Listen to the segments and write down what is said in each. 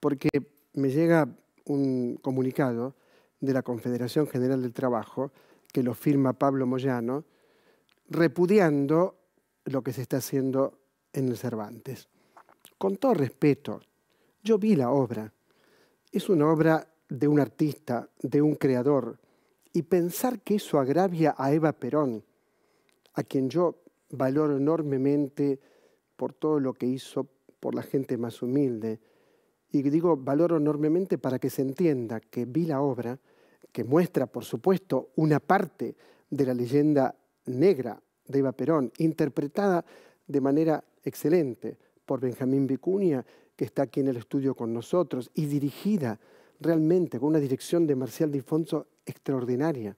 porque me llega un comunicado de la Confederación General del Trabajo, que lo firma Pablo Moyano, repudiando lo que se está haciendo en el Cervantes. Con todo respeto, yo vi la obra. Es una obra de un artista, de un creador, y pensar que eso agravia a Eva Perón, a quien yo valoro enormemente por todo lo que hizo por la gente más humilde, y digo valoro enormemente para que se entienda que vi la obra, que muestra, por supuesto, una parte de la leyenda negra de Eva Perón, interpretada de manera excelente por Benjamín Vicuña, que está aquí en el estudio con nosotros, y dirigida realmente con una dirección de Marcial Difonso extraordinaria.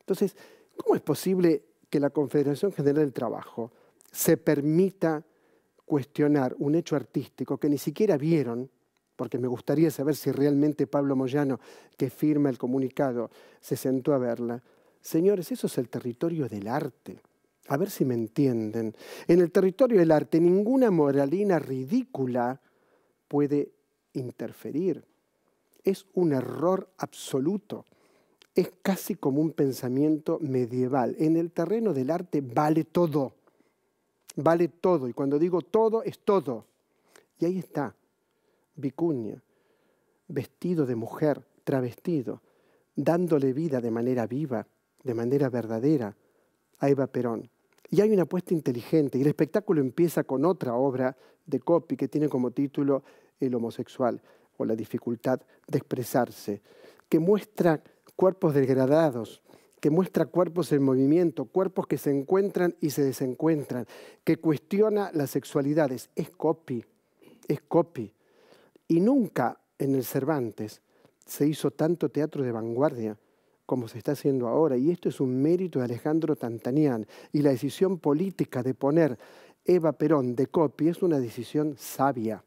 Entonces, ¿cómo es posible que la Confederación General del Trabajo se permita cuestionar un hecho artístico que ni siquiera vieron, porque me gustaría saber si realmente Pablo Moyano, que firma el comunicado, se sentó a verla. Señores, eso es el territorio del arte. A ver si me entienden. En el territorio del arte ninguna moralina ridícula puede interferir. Es un error absoluto. Es casi como un pensamiento medieval. En el terreno del arte vale todo. Vale todo. Y cuando digo todo, es todo. Y ahí está vicuña, vestido de mujer, travestido, dándole vida de manera viva, de manera verdadera, a Eva Perón. Y hay una apuesta inteligente, y el espectáculo empieza con otra obra de Coppi que tiene como título El homosexual o la dificultad de expresarse, que muestra cuerpos degradados, que muestra cuerpos en movimiento, cuerpos que se encuentran y se desencuentran, que cuestiona las sexualidades. Es copy, es copy. Y nunca en el Cervantes se hizo tanto teatro de vanguardia como se está haciendo ahora. Y esto es un mérito de Alejandro Tantanian. Y la decisión política de poner Eva Perón de copia es una decisión sabia.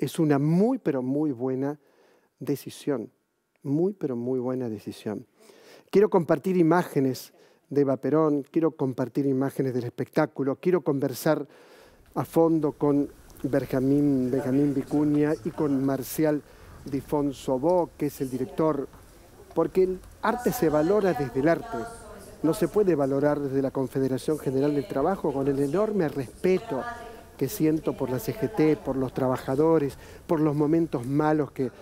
Es una muy, pero muy buena decisión. Muy, pero muy buena decisión. Quiero compartir imágenes de Eva Perón, quiero compartir imágenes del espectáculo, quiero conversar a fondo con Benjamín, Benjamín Vicuña y con Marcial Difonso Bo, que es el director, porque el arte se valora desde el arte. No se puede valorar desde la Confederación General del Trabajo con el enorme respeto que siento por la CGT, por los trabajadores, por los momentos malos que,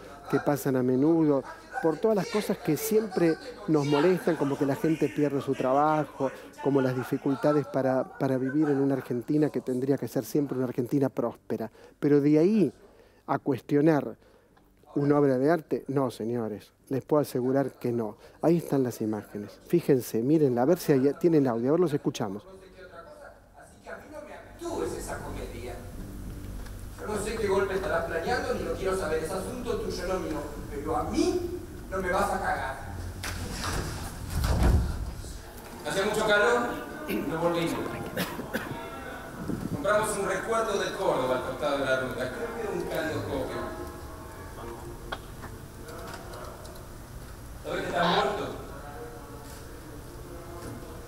pasan a menudo, por todas las cosas que siempre nos molestan, como que la gente pierde su trabajo, como las dificultades para, vivir en una Argentina que tendría que ser siempre una Argentina próspera. Pero de ahí a cuestionar una obra de arte, no, señores, les puedo asegurar que no. Ahí están las imágenes. Fíjense, mírenla, a ver si tiene tienen audio, a ver los escuchamos. no sé qué golpe estarás planeando, ni lo quiero saber, es asunto tuyo, no mío, pero a mí no me vas a cagar. Hace mucho calor, no volvimos. Compramos un recuerdo de Córdoba al costado de la ruta, creo que era un caldo copio. Todavía que estás muerto?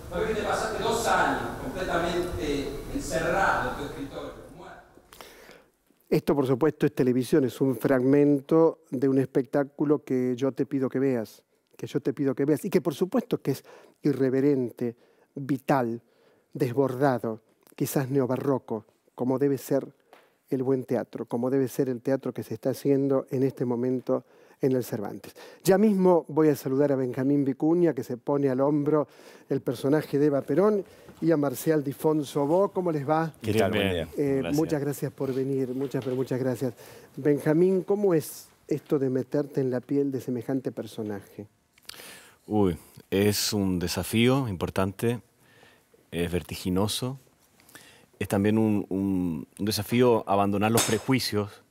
Todavía que te pasaste dos años completamente encerrado? Esto, por supuesto, es televisión, es un fragmento de un espectáculo que yo te pido que veas, que yo te pido que veas, y que por supuesto que es irreverente, vital, desbordado, quizás neobarroco, como debe ser el buen teatro, como debe ser el teatro que se está haciendo en este momento en el Cervantes. Ya mismo voy a saludar a Benjamín Vicuña, que se pone al hombro el personaje de Eva Perón, y a Marcial Difonso Bo. ¿Cómo les va? ¿Qué tal? Eh, muchas gracias por venir, muchas, pero muchas gracias. Benjamín, ¿cómo es esto de meterte en la piel de semejante personaje? Uy, es un desafío importante, es vertiginoso, es también un desafío abandonar los prejuicios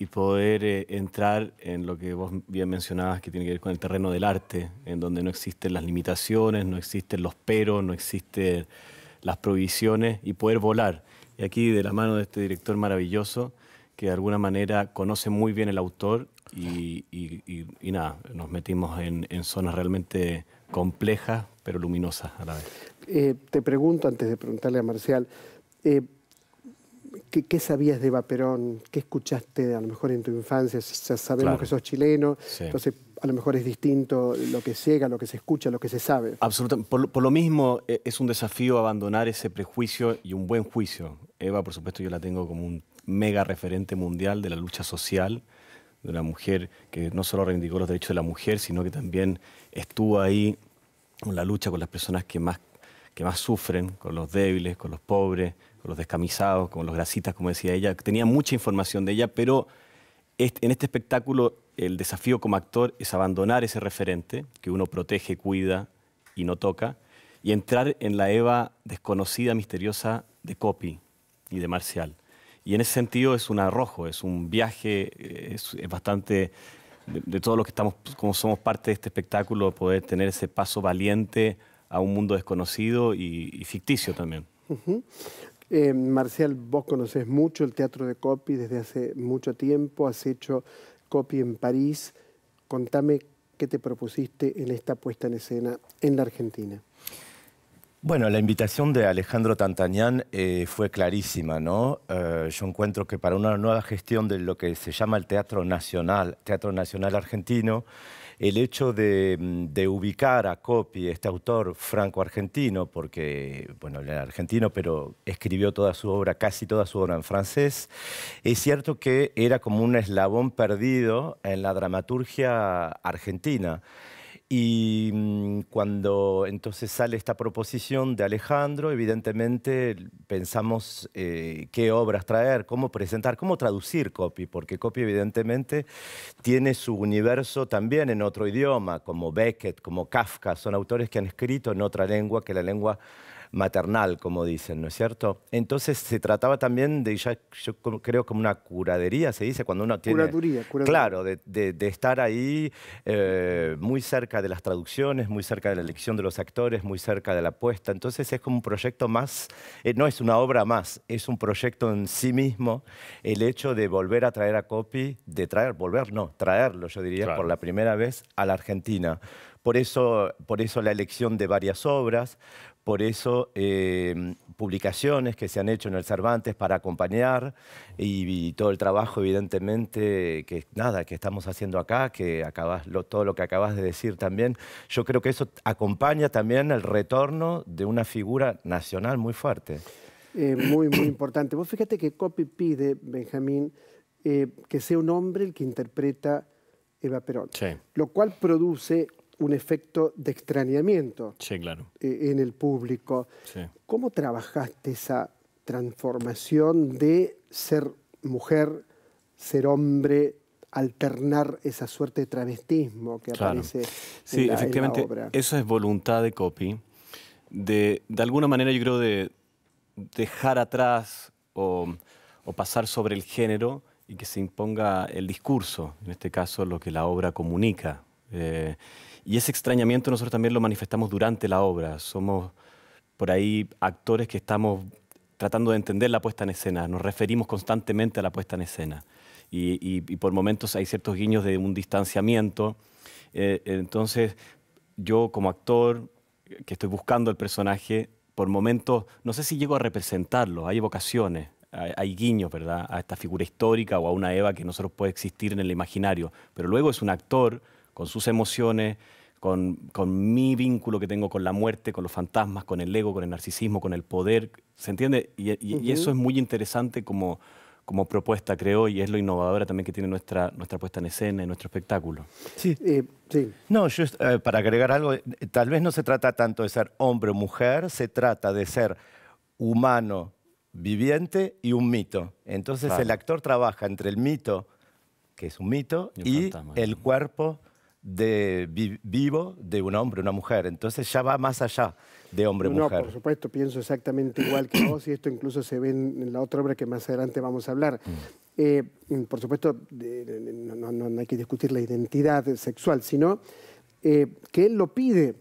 y poder eh, entrar en lo que vos bien mencionabas, que tiene que ver con el terreno del arte, en donde no existen las limitaciones, no existen los peros, no existen las prohibiciones y poder volar. Y aquí de la mano de este director maravilloso, que de alguna manera conoce muy bien el autor y, nada, nos metimos en, zonas realmente complejas, pero luminosas a la vez. Eh, te pregunto, antes de preguntarle a Marcial, eh, ¿Qué, sabías de Eva Perón? ¿Qué escuchaste a lo mejor en tu infancia? sabemos que sos chileno, entonces a lo mejor es distinto lo que llega, lo que se escucha, lo que se sabe. Absolutamente. Por, lo mismo, e, es un desafío abandonar ese prejuicio y un buen juicio. Eva, por supuesto, yo la tengo como un mega referente mundial de la lucha social, de una mujer que no solo reivindicó los derechos de la mujer, sino que también estuvo ahí en la lucha con las personas que más sufren, con los débiles, con los pobres, con los descamisados, con los grasitas, como decía ella. Tenía mucha información de ella, pero en este espectáculo el desafío como actor es abandonar ese referente que uno protege, cuida y no toca, y entrar en la Eva desconocida, misteriosa de Copy y de Marcial. Y en ese sentido es un arrojo, es un viaje, es, bastante de, todos los que estamos, como somos parte de este espectáculo, poder tener ese paso valiente a un mundo desconocido y, ficticio también. Eh, Marcial, vos conoces mucho el teatro de Copy desde hace mucho tiempo, has hecho Copy en París. Contame qué te propusiste en esta puesta en escena en la Argentina. Bueno, la invitación de Alejandro Tantañán eh, fue clarísima, ¿no? Eh, yo encuentro que para una nueva gestión de lo que se llama el Teatro Nacional, Teatro Nacional Argentino, el hecho de, mm, ubicar a Coppi, este autor franco-argentino, porque, bueno, era argentino, pero escribió toda su obra, casi toda su obra en francés, es cierto que era como un eslabón perdido en la dramaturgia argentina. Y mm, cuando entonces sale esta proposición de Alejandro, evidentemente pensamos eh, qué obras traer, cómo presentar, cómo traducir Copy, porque Copy evidentemente tiene su universo también en otro idioma, como Beckett, como Kafka, son autores que han escrito en otra lengua que la lengua maternal, como dicen, ¿no es cierto? Entonces se trataba también de, ya, yo creo, como una curadería, se dice, cuando uno tiene... Curaduría, curaduría. Claro, de, estar ahí eh, muy cerca de las traducciones, muy cerca de la elección de los actores, muy cerca de la puesta. Entonces es como un proyecto más, eh, no es una obra más, es un proyecto en sí mismo, el hecho de volver a traer a Copy, de traer, volver, no, traerlo, yo diría, por la primera vez a la Argentina. Por eso, por eso la elección de varias obras, por eso em, publicaciones que se han hecho en el Cervantes para acompañar y, todo el trabajo evidentemente que nada que estamos haciendo acá, que acabas todo lo que acabas de decir también, yo creo que eso acompaña también el retorno de una figura nacional muy fuerte. Eh, muy, muy importante. Vos fíjate que Copy pide, Benjamín, eh, que sea un hombre el que interpreta Eva Perón, lo cual produce un efecto de extrañamiento e, en el público. ¿Cómo trabajaste esa transformación de ser mujer, ser hombre, alternar esa suerte de travestismo que aparece en la, efectivamente, obra? Eso es voluntad de copy. De, alguna manera yo creo de dejar atrás o, o pasar sobre el género y que se imponga el discurso, en este caso lo que la obra comunica, eh, y ese extrañamiento nosotros también lo manifestamos durante la obra. Somos por ahí actores que estamos tratando de entender la puesta en escena, nos referimos constantemente a la puesta en escena. Y, por momentos hay ciertos guiños de un distanciamiento. Eh, entonces, yo como actor, que estoy buscando el personaje, por momentos, no sé si llego a representarlo, hay evocaciones, hay, hay guiños, ¿verdad? A esta figura histórica o a una Eva que nosotros puede existir en el imaginario. Pero luego es un actor con sus emociones, con, con, mi vínculo que tengo con la muerte, con los fantasmas, con el ego, con el narcisismo, con el poder. ¿Se entiende? Y, eso es muy interesante como, como propuesta, creo, y es lo innovadora también que tiene nuestra, nuestra puesta en escena y nuestro espectáculo. Sí, eh, sí. No, yo, eh, para agregar algo, eh, tal vez no se trata tanto de ser hombre o mujer, se trata de ser humano, viviente y un mito. Entonces el actor trabaja entre el mito, que es un mito, y, y el cuerpo de vivo de un hombre, una mujer. Entonces ya va más allá de hombre-mujer. No, por supuesto, pienso exactamente igual que vos y esto incluso se ve en, la otra obra que más adelante vamos a hablar. Mm. Eh, mm, por supuesto, no, no, hay que discutir la identidad sexual, sino eh, que él lo pide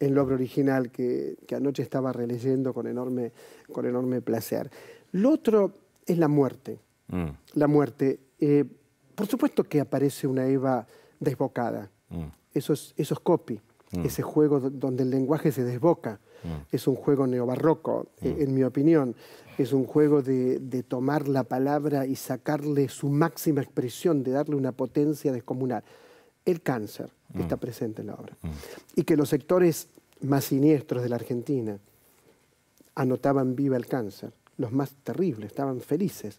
en la obra original que, anoche estaba releyendo con enorme, con enorme placer. Lo otro es la muerte. Mm. La muerte. Eh, por supuesto que aparece una Eva desbocada Mm. Eso, es, eso copy, mm. ese juego donde el lenguaje se desboca. Mm. Es un juego neobarroco, e-, en mi opinión. Es un juego de, de, tomar la palabra y sacarle su máxima expresión, de darle una potencia descomunal. El cáncer está presente en la obra. Y que los sectores más siniestros de la Argentina anotaban viva el cáncer, los más terribles, estaban felices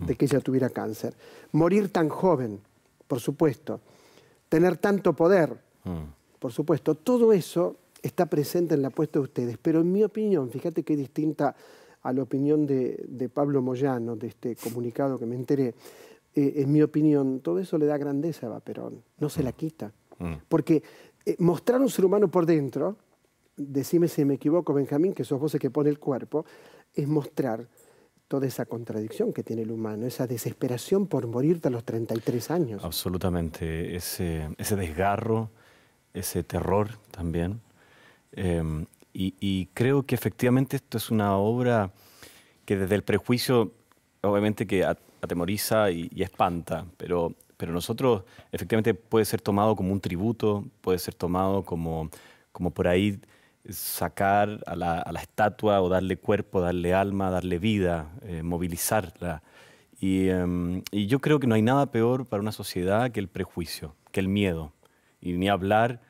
de que ella tuviera cáncer. Morir tan joven, por supuesto, tener tanto poder. Mm. Por supuesto, todo eso está presente en la apuesta de ustedes, pero en mi opinión, fíjate qué distinta a la opinión de, Pablo Moyano, de este comunicado que me enteré, eh, en mi opinión, todo eso le da grandeza a Perón. no se la mm. quita. Mm. Porque eh, mostrar un ser humano por dentro, decime si me equivoco, Benjamín, que sos vos que pone el cuerpo, es mostrar toda esa contradicción que tiene el humano, esa desesperación por morirte a los 33 años. Absolutamente, ese, desgarro, ese terror también. Em, y, creo que efectivamente esto es una obra que desde el prejuicio, obviamente que atemoriza y, espanta, pero, pero nosotros efectivamente puede ser tomado como un tributo, puede ser tomado como, como por ahí sacar a la, estatua o darle cuerpo, darle alma, darle vida, eh, movilizarla. Em, y, yo creo que no hay nada peor para una sociedad que el prejuicio, que el miedo. Y ni hablar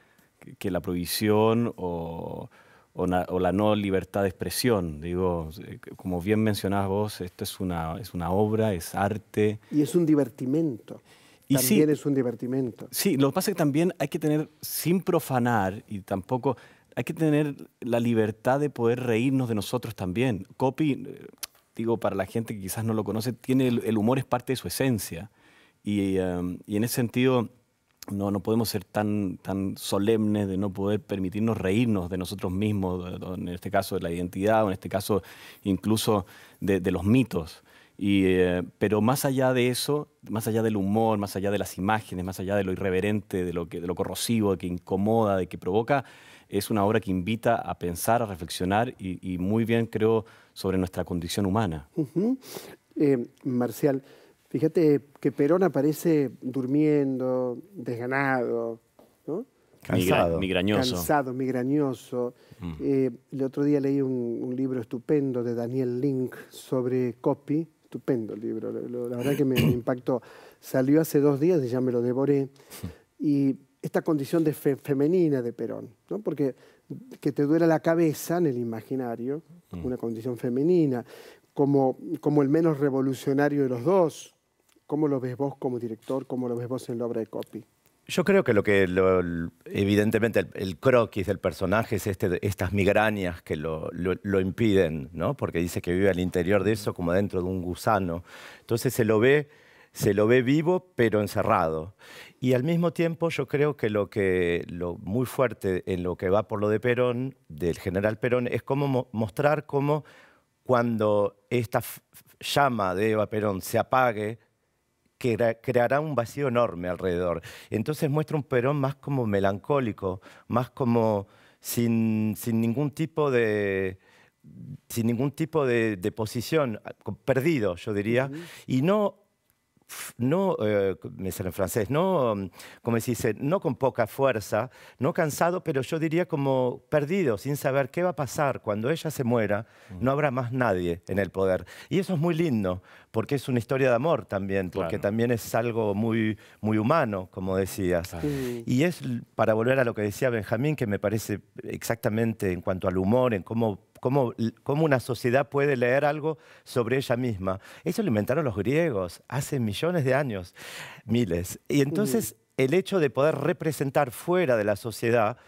que la prohibición o, la no libertad de expresión. Digo, eh, como bien mencionás vos, esto es una, es una obra, es arte. Y es un divertimento. Y también es un divertimento. Sí, lo que pasa es que también hay que tener, sin profanar y tampoco hay que tener la libertad de poder reírnos de nosotros también. Copy, eh, digo, para la gente que quizás no lo conoce, tiene el, humor es parte de su esencia. Y, em, y en ese sentido, no, no podemos ser tan, tan solemnes de no poder permitirnos reírnos de nosotros mismos, en este caso de la identidad, o en este caso incluso de, los mitos. Y, eh, pero más allá de eso, más allá del humor, más allá de las imágenes, más allá de lo irreverente, de lo, que, de lo corrosivo, de que incomoda, de que provoca, es una obra que invita a pensar, a reflexionar y, muy bien, creo, sobre nuestra condición humana. Eh, Marcial, fíjate que Perón aparece durmiendo, desganado, Cansado. migrañoso. Eh, el otro día leí un, libro estupendo de Daniel Link sobre copy. Estupendo el libro, la, verdad que me, me, impactó. Salió hace dos días y ya me lo devoré. Y esta condición de femenina de Perón, ¿no? porque que te duela la cabeza en el imaginario, mm. una condición femenina, como, como el menos revolucionario de los dos. ¿Cómo lo ves vos como director? ¿Cómo lo ves vos en la obra de Copy? Yo creo que lo que evidentemente el, croquis del personaje es este, estas migrañas que lo, lo, lo, impiden, ¿no? Porque dice que vive al interior de eso como dentro de un gusano. Entonces se lo ve se lo ve vivo pero encerrado. Y al mismo tiempo yo creo que lo, que, lo muy fuerte en lo que va por lo de Perón, del general Perón, es cómo mostrar cómo cuando esta llama de Eva Perón se apague, que creará un vacío enorme alrededor. Entonces muestra un Perón más como melancólico, más como sin, sin ningún tipo de sin ningún tipo de, posición, ah, perdido, yo diría, y no no, eh, me sale en francés, no, mm, como se dice, no con poca fuerza, no cansado, pero yo diría como perdido, sin saber qué va a pasar. Cuando ella se muera, no habrá más nadie en el poder. Y eso es muy lindo, porque es una historia de amor también, porque también es algo muy, muy humano, como decías. Y es, para volver a lo que decía Benjamín, que me parece exactamente en cuanto al humor, en cómo cómo, una sociedad puede leer algo sobre ella misma. Eso lo inventaron los griegos hace millones de años, miles. Y entonces el hecho de poder representar fuera de la sociedad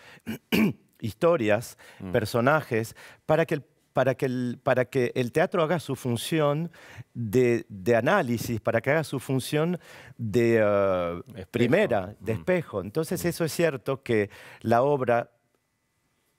historias, mm. personajes, para que el teatro haga su función de, análisis, para que haga su función de eh, primera, de mm. espejo. Entonces mm. eso es cierto que la obra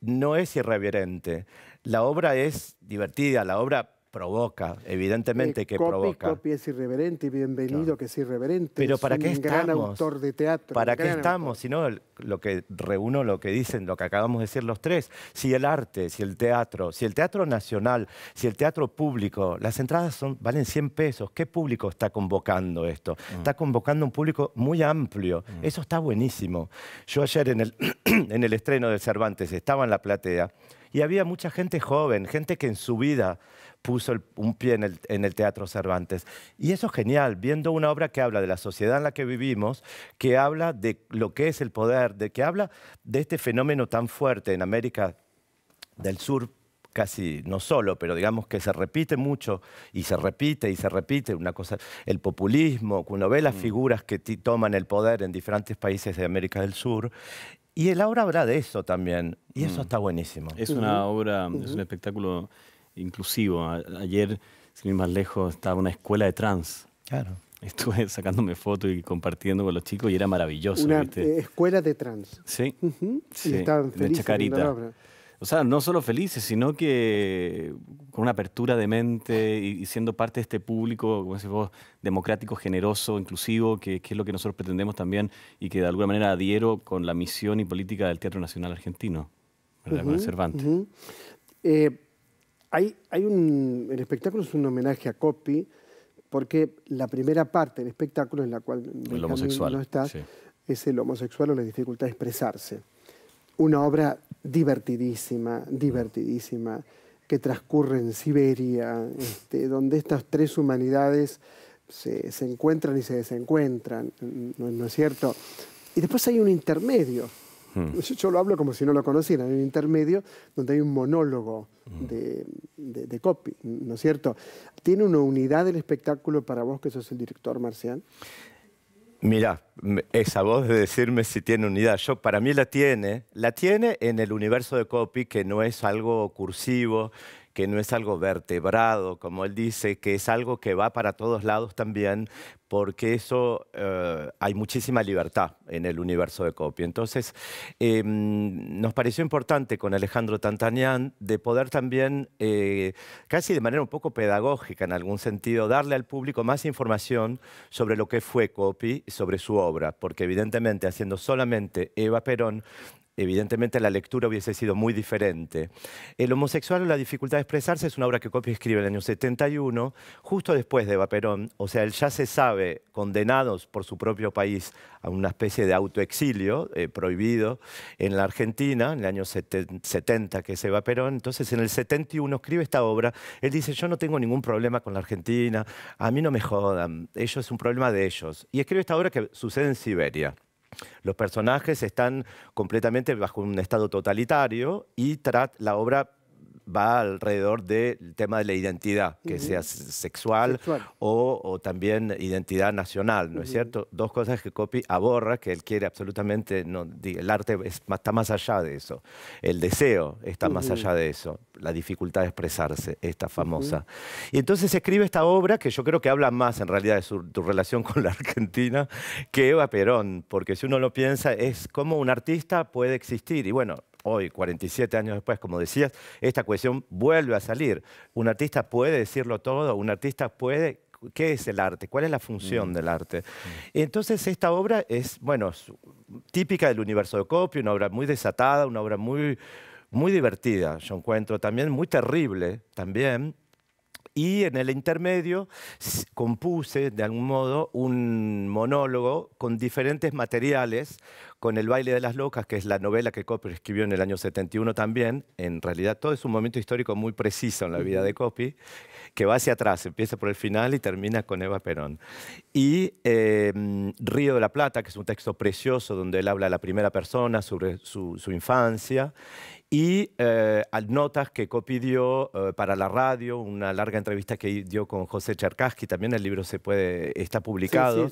no es irreverente, la obra es divertida, la obra provoca, evidentemente eh, que provoca. Copy es irreverente y bienvenido que es irreverente. Pero ¿para qué un estamos? gran autor de teatro. ¿Para qué estamos? Si no, lo que reúno, lo que dicen, lo que acabamos de decir los tres. Si el arte, si el teatro, si el teatro nacional, si el teatro público, las entradas son, valen 100 pesos. ¿Qué público está convocando esto? Mm. Está convocando un público muy amplio. Mm. Eso está buenísimo. Yo ayer en el, en el estreno de Cervantes estaba en la platea y había mucha gente joven, gente que en su vida puso un pie en el, Teatro Cervantes. Y eso es genial, viendo una obra que habla de la sociedad en la que vivimos, que habla de lo que es el poder, de que habla de este fenómeno tan fuerte en América del Sur, casi no solo, pero digamos que se repite mucho y se repite y se repite una cosa, el populismo, cuando ve las mm. figuras que toman el poder en diferentes países de América del Sur y el ahora habla de eso también, y eso mm. está buenísimo. Es una obra, es un espectáculo inclusivo. ayer, sin ir más lejos, estaba una escuela de trans. Claro. Estuve sacándome fotos y compartiendo con los chicos y era maravilloso. escuela de trans. Sí. estaban Chacarita o sea, no solo felices, sino que con una apertura de mente y, siendo parte de este público, como decís vos, democrático, generoso, inclusivo, que, es lo que nosotros pretendemos también y que de alguna manera adhiero con la misión y política del Teatro Nacional Argentino, con el Cervantes. Eh, el espectáculo es un homenaje a Coppi, porque la primera parte del espectáculo en la cual el homosexual, no está es el homosexual o la dificultad de expresarse. Una obra divertidísima, divertidísima, que transcurre en Siberia, este, donde estas tres humanidades se, encuentran y se desencuentran, ¿no, es cierto? Y después hay un intermedio. Hmm. Yo, lo hablo como si no lo conociera, hay un intermedio donde hay un monólogo hmm. de, de, copy, ¿no es cierto? ¿Tiene una unidad del espectáculo para vos que sos el director, Marcial? Mira, esa voz de decirme si tiene unidad. Yo, para mí la tiene. La tiene en el universo de copy, que no es algo cursivo, que no es algo vertebrado, como él dice, que es algo que va para todos lados también, porque eso eh, hay muchísima libertad en el universo de Copy. Entonces, em, nos pareció importante con Alejandro Tantanian de poder también, eh, casi de manera un poco pedagógica en algún sentido, darle al público más información sobre lo que fue Copy, sobre su obra, porque evidentemente haciendo solamente Eva Perón evidentemente la lectura hubiese sido muy diferente. El homosexual o la dificultad de expresarse es una obra que copia escribe en el año 71, justo después de Eva Perón. O sea, él ya se sabe, condenados por su propio país a una especie de autoexilio eh, prohibido en la Argentina, en el año 70 que es Eva Perón. Entonces, en el 71 escribe esta obra. Él dice, yo no tengo ningún problema con la Argentina, a mí no me jodan, ellos es un problema de ellos. Y escribe esta obra que sucede en Siberia. Los personajes están completamente bajo un estado totalitario y la obra va alrededor del tema de la identidad, que sea sexual, O, también identidad nacional, ¿no es cierto? Dos cosas que Copy aborra, que él quiere absolutamente, no, el arte está más allá de eso, el deseo está más allá de eso, la dificultad de expresarse, esta famosa. Y entonces escribe esta obra que yo creo que habla más en realidad de su, relación con la Argentina que Eva Perón, porque si uno lo piensa es cómo un artista puede existir, y bueno, hoy, 47 años después, como decías, esta cuestión vuelve a salir. Un artista puede decirlo todo, un artista puede ¿Qué es el arte? ¿Cuál es la función mm. del arte? Mm. Entonces, esta obra es, bueno, típica del universo de Copio, una obra muy desatada, una obra muy, muy divertida, yo encuentro, también muy terrible, también, y en el intermedio compuse, de algún modo, un monólogo con diferentes materiales, con El baile de las locas, que es la novela que Coppi escribió en el año 71 también. En realidad, todo es un momento histórico muy preciso en la vida de Coppi, que va hacia atrás, empieza por el final y termina con Eva Perón. Y em, Río de la Plata, que es un texto precioso donde él habla a la primera persona sobre su, su infancia y eh, notas que copió dio eh, para la radio, una larga entrevista que dio con José charcaski también el libro se puede, está publicado.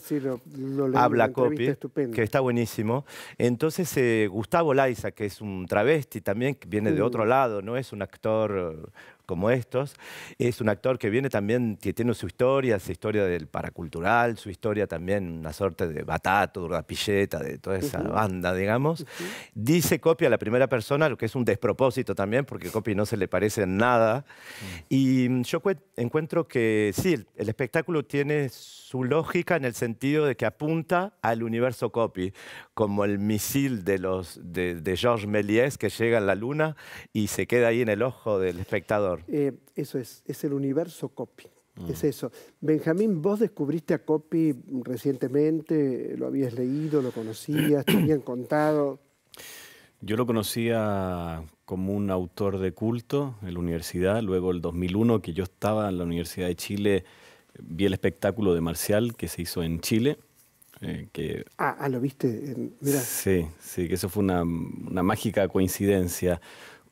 Habla Copy, que está buenísimo. Entonces, eh, Gustavo Laiza, que es un travesti también, que viene de mm. otro lado, no es un actor como estos. Es un actor que viene también, que tiene su historia, su historia del paracultural, su historia también, una suerte de batato, rapilleta, de toda esa banda, digamos. Dice Copy a la primera persona, lo que es un despropósito también, porque Copy no se le parece en nada. Mm. Y yo encuentro que sí, el, espectáculo tiene su lógica en el sentido de que apunta al universo copy, como el misil de, los, de, de Georges Méliès que llega a la luna y se queda ahí en el ojo del espectador. Eh, eso es, es el universo copy. Es mm. eso. Benjamín, vos descubriste a Copy recientemente, lo habías leído, lo conocías, te habían contado. Yo lo conocía como un autor de culto en la universidad, luego el 2001 que yo estaba en la Universidad de Chile, vi el espectáculo de Marcial que se hizo en Chile. Eh, ah, ah, lo viste, Sí, sí, que eso fue una, una mágica coincidencia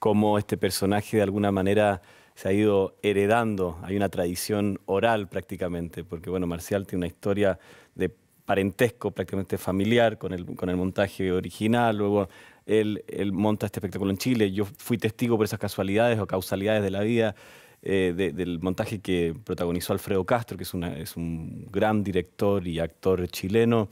cómo este personaje de alguna manera se ha ido heredando. Hay una tradición oral prácticamente, porque bueno, Marcial tiene una historia de parentesco prácticamente familiar con el, montaje original, luego él, monta este espectáculo en Chile, yo fui testigo por esas casualidades o causalidades de la vida eh, del montaje que protagonizó Alfredo Castro, que es, es un gran director y actor chileno.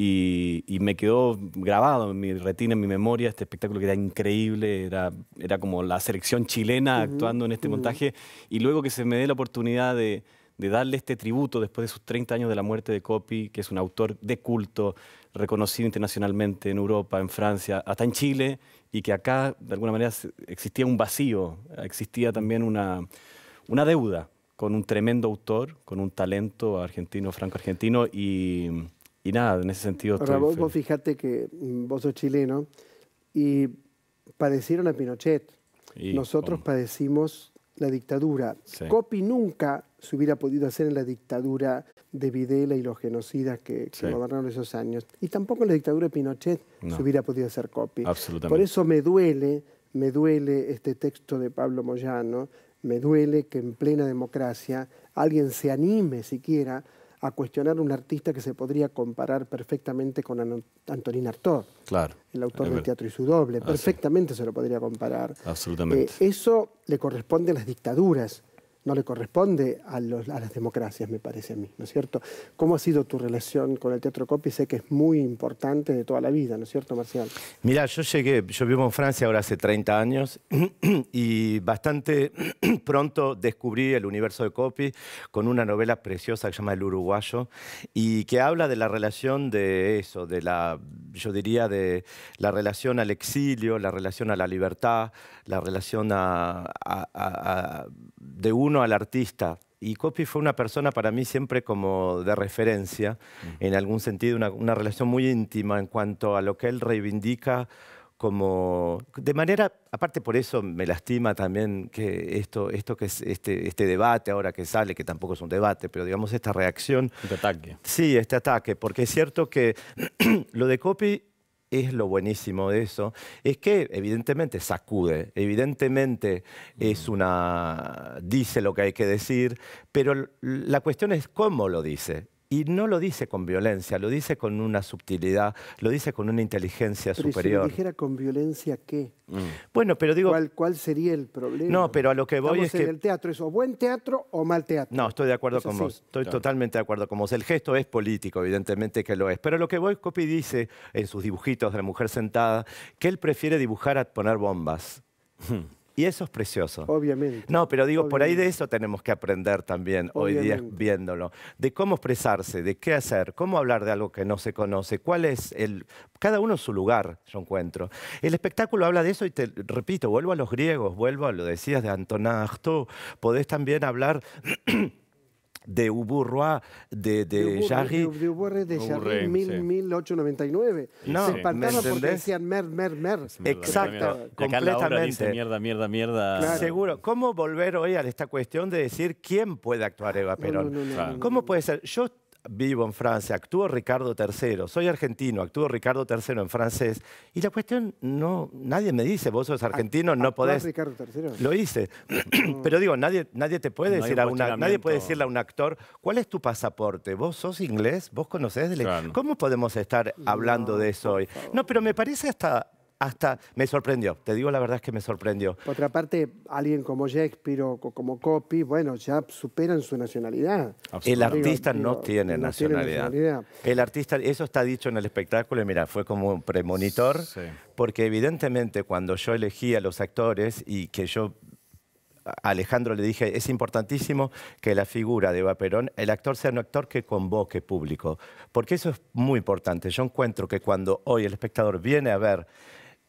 Y, me quedó grabado en mi retina, en mi memoria, este espectáculo que era increíble, era, era como la selección chilena actuando en este montaje, y luego que se me dé la oportunidad de, darle este tributo después de sus 30 años de la muerte de Copy, que es un autor de culto, reconocido internacionalmente en Europa, en Francia, hasta en Chile, y que acá de alguna manera existía un vacío, existía también una, una deuda con un tremendo autor, con un talento argentino, franco-argentino, y y nada, en ese sentido... vos, fíjate que vos sos chileno y padecieron a Pinochet. Nosotros padecimos la dictadura. copy Copi nunca se hubiera podido hacer en la dictadura de Videla y los genocidas que, se gobernaron esos años. Y tampoco en la dictadura de Pinochet se hubiera podido hacer Copi. Por eso me duele, me duele este texto de Pablo Moyano, me duele que en plena democracia alguien se anime siquiera a cuestionar a un artista que se podría comparar perfectamente con Antonín Artaud, el autor del Teatro y su doble, ah, perfectamente se lo podría comparar. Absolutamente. Eh, eso le corresponde a las dictaduras no le corresponde a, las democracias, me parece a mí, ¿no es cierto? ¿Cómo ha sido tu relación con el Teatro Copi? Sé que es muy importante de toda la vida, ¿no es cierto, Marcial? Mira, yo llegué, yo vivo en Francia ahora hace 30 años y bastante pronto descubrí el universo de Copi con una novela preciosa que se llama El Uruguayo y que habla de la relación de eso, de la, yo diría, de la relación al exilio, la relación a la libertad, la relación a de uno al artista. Y Copy fue una persona para mí siempre como de referencia, en algún sentido, una, relación muy íntima en cuanto a lo que él reivindica como de manera aparte por eso me lastima también que esto esto que este este debate ahora que sale que tampoco es un debate pero digamos esta reacción este ataque sí este ataque porque es cierto que lo de Copy es lo buenísimo de eso, es que evidentemente sacude, evidentemente es una, dice lo que hay que decir, pero la cuestión es cómo lo dice y no lo dice con violencia, lo dice con una subtilidad, lo dice con una inteligencia pero superior. Si dijera con violencia, ¿qué? Mm. Bueno, pero digo... ¿Cuál, sería el problema? No, pero a lo que voy Estamos es el teatro, ¿es buen teatro o mal teatro? No, estoy de acuerdo con vos, estoy totalmente de acuerdo con vos. El gesto es político, evidentemente que lo es. Pero lo que voy, Copy dice en sus dibujitos de la mujer sentada, que él prefiere dibujar a poner bombas. Hmm. Y eso es precioso. Obviamente. No, pero digo, por ahí de eso tenemos que aprender también hoy día viéndolo. De cómo expresarse, de qué hacer, cómo hablar de algo que no se conoce, cuál es el... Cada uno su lugar, yo encuentro. El espectáculo habla de eso y te repito, vuelvo a los griegos, vuelvo a lo decías de Antonin Artaud, podés también hablar... de Uburroa de, de, Jarry. De, de, Uburre de Jarry, 1899. No, se espantaban porque decían mer, mer, mer. Exacto, completamente. mierda, mierda, mierda. Seguro. ¿Cómo volver hoy a esta cuestión de decir quién puede actuar Eva Perón? ¿Cómo puede ser? Yo vivo en Francia, actúo Ricardo III, soy argentino, actúo Ricardo III en francés, y la cuestión no, nadie me dice, vos sos argentino, no podés. Ricardo III? Lo hice. Pero digo, nadie, nadie te puede decir a nadie puede decirle a un actor, ¿cuál es tu pasaporte? ¿Vos sos inglés? ¿Vos conocés? ¿Cómo podemos estar hablando de eso hoy? No, pero me parece hasta hasta me sorprendió, te digo la verdad es que me sorprendió. Por otra parte, alguien como Shakespeare o como Copy, bueno, ya superan su nacionalidad. El artista no, tiene, nacionalidad. El artista, eso está dicho en el espectáculo, y mira, fue como un premonitor, porque evidentemente cuando yo elegí a los actores y que yo Alejandro le dije, es importantísimo que la figura de Eva Perón, el actor sea un actor que convoque público, porque eso es muy importante. Yo encuentro que cuando hoy el espectador viene a ver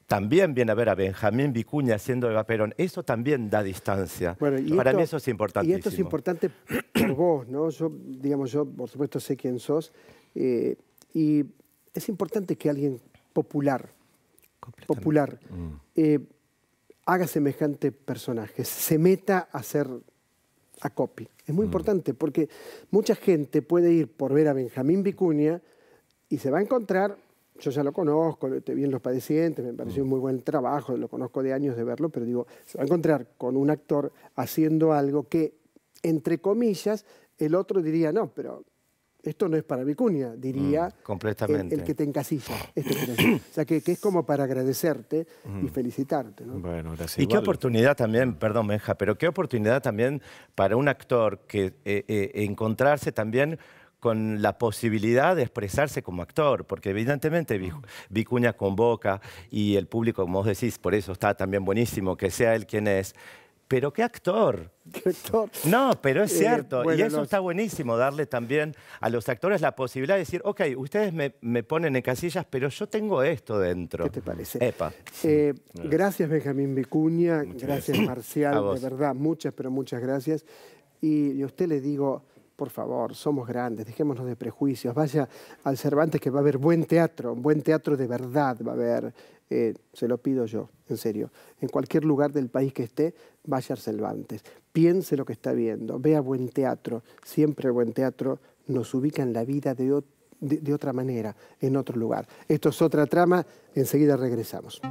también viene a ver a Benjamín Vicuña siendo Eva Perón. Eso también da distancia. y Para mí eso es importante. Y esto es importante por vos, ¿no? Yo, digamos, yo por supuesto sé quién sos. Eh, y es importante que alguien popular, popular, mm. eh, haga semejante personaje, se meta a hacer a copy. Es muy mm. importante porque mucha gente puede ir por ver a Benjamín Vicuña y se va a encontrar yo ya lo conozco, te vi en los padecientes, me pareció mm. un muy buen trabajo, lo conozco de años de verlo, pero digo, se va a encontrar con un actor haciendo algo que, entre comillas, el otro diría, no, pero esto no es para Vicuña, diría mm, El, que te encasilla. Este o sea, que, es como para agradecerte y mm. felicitarte. Y qué oportunidad también, perdón, Meja, pero qué oportunidad también para un actor que eh, eh, encontrarse también con la posibilidad de expresarse como actor, porque evidentemente Vicuña convoca y el público, como vos decís, por eso está también buenísimo que sea él quien es. Pero qué actor. No, pero es eh, cierto. y eso está buenísimo, darle también a los actores la posibilidad de decir, ok, ustedes me, ponen en casillas, pero yo tengo esto dentro. ¿Qué te parece? Epa. Eh, gracias, Benjamín Vicuña. gracias, Marcial. De verdad, muchas, pero muchas gracias. Y a usted le digo, por favor, somos grandes, dejémonos de prejuicios, vaya al Cervantes que va a haber buen teatro, buen teatro de verdad va a haber, eh, se lo pido yo, en serio, en cualquier lugar del país que esté, vaya al Cervantes, piense lo que está viendo, vea buen teatro, siempre buen teatro nos ubica en la vida de, de otra manera, en otro lugar. Esto es otra trama, enseguida regresamos.